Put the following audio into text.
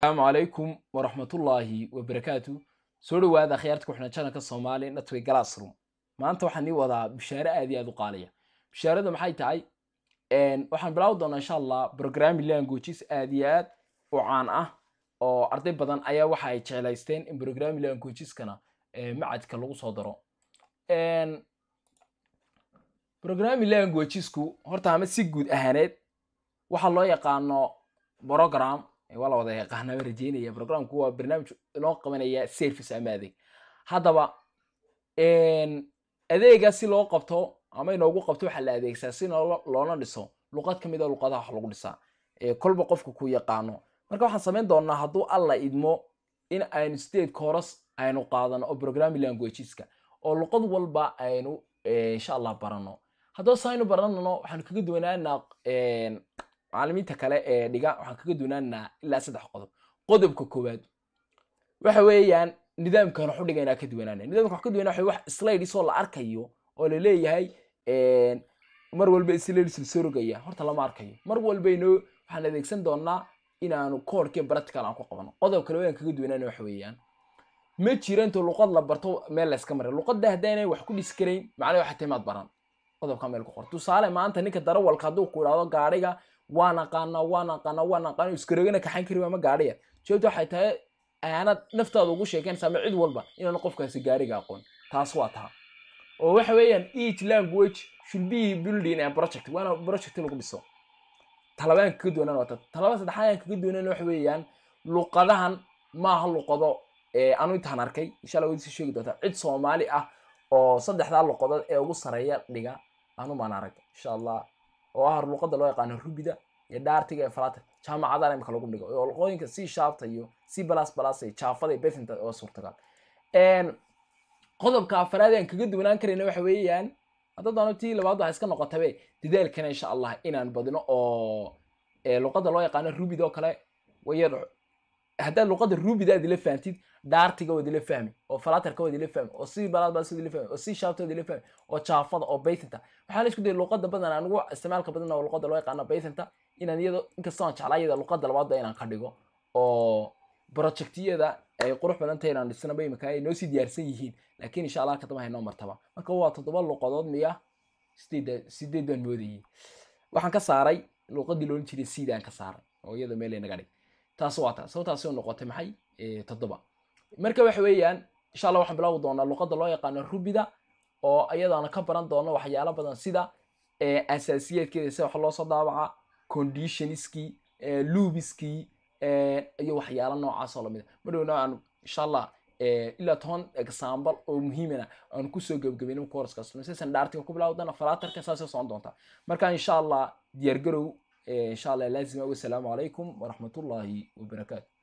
asalaamu calaykum waraxmatullaahi wabarakaatu soo dhowaada akhyaarta kuxna janalka soomaaliya natway galaasrum maanta waxaan ii wadaa bishaare aad iyo aad u qaaliya bishaarada maxay tahay waxaan bilaawi doonaa insha allah programming languages aad iyo aad u caan ah oo arday badan ayaa waxa ay jeclaysteen in programming languageskana macadka lagu soo daro programming languagesku horta ama si guud ahaaneed waxaa loo yaqaano program waa la wada yaqaana rajeynaya programku waa barnaamij loo qabanaya service ama adeeg haddaba adeega si loo qabto ama inoogu qabto waxaa la adeegsaa si loola dhiso luqad ka luqadaha wax lagu dhisaa kolba qofka ku yaqaano marka waxaan samayn doonnaa hadduu alla idmo in aynu stateka horas aynu qaadano oo programming languageska oo luqad walba aynu insha allah barano haddaba si aynu baranano waxaanu kaga duwanaanaa macalimiinta kale ee dhiga waxaan kaga duunaanaa ilaa saddex qodob qodobka koowaad waxa weeyaan nidaamkan waxu dhiga inaa ka duwanaana nidamka wax ka duwanaa waxa wax slide la arkayo oo la leeyahay mar walba slades la soo rogaya horta lama arkayo mar walbayno waxaan adeegsan doonaa inaanu koodhkii practical aan ku qabano qodob kale waan kaga duwanaana waxa weeyaan ma jira intuu luqad la barto meel layska maray luqadda haddaanay wax ku dhis karayn macnaha waxa timaad baran qodobka meel ku qor tusaale maanta ninka darawalka hadduu ku idhaahdo gaadhiga waan aqaanaa waan aqaanaa waan aqaano iskaroogana kaxan kari waa ma gaadhaya jawabta waxay tahay aanad naftaada ugu sheekeynaysaa ama walba inaan qofkaasi gaariga aqoon taas waa taha oo waxa weeyaan each language should be building and project waana project lagu dhiso talabaan kaga doonaan waa ta talaba saddexaad kaga doonaan waxa weeyaan luqadahan maaha luqado anu intaan arkay insha allah wadiisii sheegi doontaa cid soomaali ah oo saddexdaa luqadood ee ugu sareeya dhiga anu maan arag insha allah oo ah luqada loo yaqaano rubida iyo dhaartiga ee falater jaamacadan imika lagu dhigo oo luqooyinka c sharpta iyo c balas balas iyo jaafada iyo bethinta oo suurtagal qodobka afaraad aan kaga duwanaan karayna waxa weeyaan hadda daano tii labaad waxa iska noqotabe dadaalkana insha allah inaan badno oo luqada loo yaqaano rubid oo kale wayar haddaad luqada rubidaadila fahamtid dhaartiga waadila fahmi oo falatarka waadila fahmi oo si balaadbasdila fahmi oo si shaabta waadila fahmi oo jaafada oo baytanta waxaa isku dayay luqada badan anigu isticmaalka badan oo luqada loo yaqaano baytanta inaan iyado inkastoon jeclaa iyada luqada labaadba inaan ka dhigo oo projectiyada ay qurux badan inaan dhisnaba imika ay noo sii diyaarsan yihiin laakiin insha allah kadama haynoo martaba marka waa toddoba luqadood miya sideed baan moodayay waxaan ka saaray luqadii loodhan jiray sidaan ka saaray oo iyada meel naga dhig taas waa taa sababtaasi oo noqotay maxay eh, toddoba marka waxa weeyaan insha allah waxaan bilaawi doonaa luqadda loo yaqaano rubida oo iyadaana ka baran doono waxyaalo badan sida eh, asaasiyaadkeeda sida wax loo soo daawaca conditionskii eh, lubiskii iyo waxyaalo noocaas oo ah. madhowna aan insha allah ilaa toban exaambal oo muhiimana ah aan kusoo gebagabayno kooraskaas sisan dhaartiga ku bilaawi doona falaatarka saasay socon doontaa marka insha allah diyaargarow ان شاء الله لازم اقول السلام عليكم ورحمه الله وبركاته